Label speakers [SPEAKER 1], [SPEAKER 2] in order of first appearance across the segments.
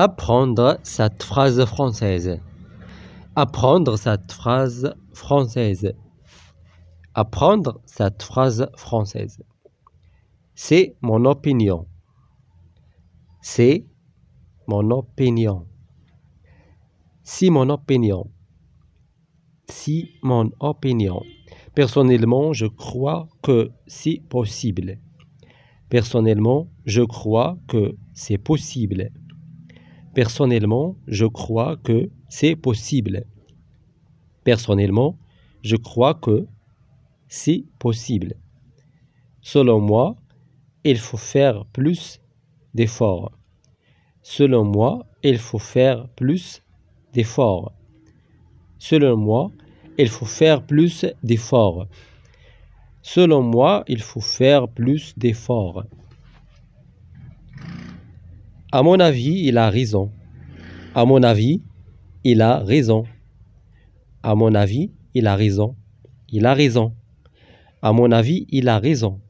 [SPEAKER 1] Apprendre cette phrase française. Apprendre cette phrase française. Apprendre cette phrase française. C'est mon opinion. C'est mon opinion. Si mon opinion. Si mon opinion. Personnellement, je crois que c'est possible. Personnellement, je crois que c'est possible. Personnellement, je crois que c'est possible. Personnellement, je crois que c'est possible. Selon moi, il faut faire plus d'efforts. Selon moi, il faut faire plus d'efforts. Selon moi, il faut faire plus d'efforts. Selon moi, il faut faire plus d'efforts. À mon avis, il a raison. À mon avis, il a raison. À mon avis, il a raison. Il a raison. À mon avis, il a raison.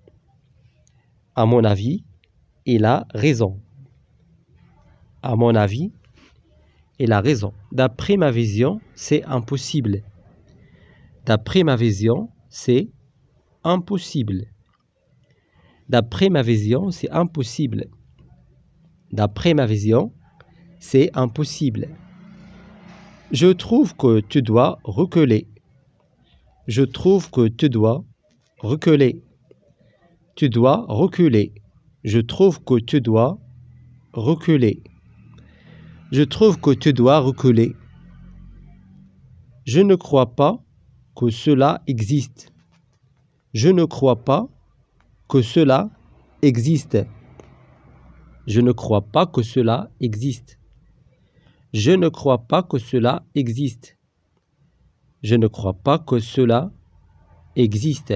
[SPEAKER 1] À mon avis, il a raison. À mon avis, il a raison. D'après ma vision, c'est impossible. D'après ma vision, c'est impossible. D'après ma vision, c'est impossible d'après ma vision, c'est impossible. Je trouve que tu dois reculer. Je trouve que tu dois reculer. Tu dois reculer. Je trouve que tu dois reculer. Je trouve que tu dois reculer. Je ne crois pas que cela existe. Je ne crois pas que cela existe. Je ne crois pas que cela existe. Je ne crois pas que cela existe. Je ne crois pas que cela existe.